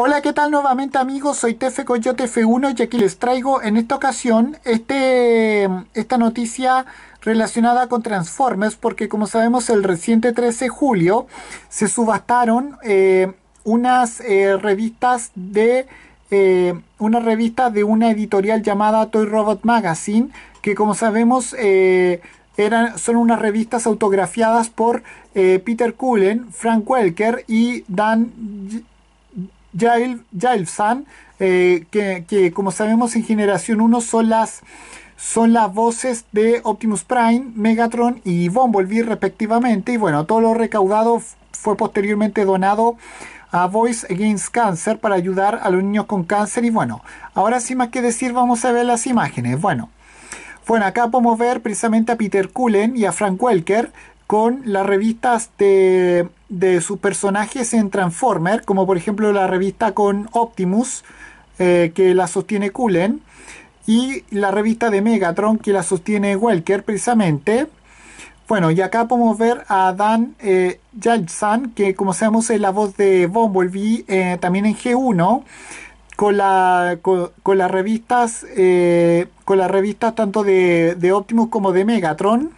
Hola, ¿qué tal nuevamente amigos? Soy Tefe Coyote F1 y aquí les traigo en esta ocasión este, esta noticia relacionada con Transformers porque como sabemos el reciente 13 de julio se subastaron eh, unas eh, revistas de... Eh, una revista de una editorial llamada Toy Robot Magazine que como sabemos eran, son unas revistas autografiadas por Peter Cullen, Frank Welker y Dan Gilesan, eh, que, como sabemos en generación 1 son las, son las voces de Optimus Prime, Megatron y Bumblebee respectivamente. Y bueno, todo lo recaudado fue posteriormente donado a Voice Against Cancer para ayudar a los niños con cáncer. Y bueno, ahora sin más que decir, vamos a ver las imágenes. Bueno, bueno acá podemos ver precisamente a Peter Cullen y a Frank Welker con las revistas de de sus personajes en Transformer, como por ejemplo la revista con Optimus, eh, que la sostiene Cullen, y la revista de Megatron, que la sostiene Welker precisamente. Bueno, y acá podemos ver a Dan eh, que como sabemos es la voz de Bumblebee, eh, también en G1, con, la, las revistas, eh, con las revistas tanto de, de Optimus como de Megatron.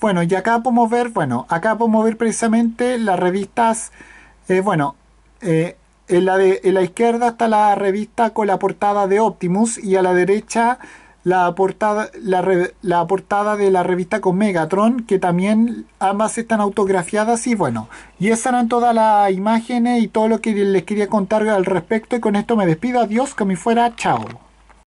Bueno, y acá podemos ver, bueno, acá podemos ver precisamente las revistas, eh, bueno, eh, en, la de, la izquierda está la revista con la portada de Optimus y a la derecha la portada, la, la portada de la revista con Megatron, que también ambas están autografiadas y bueno, y esas eran todas las imágenes y todo lo que les quería contar al respecto y con esto me despido, adiós, que me fuera, chao.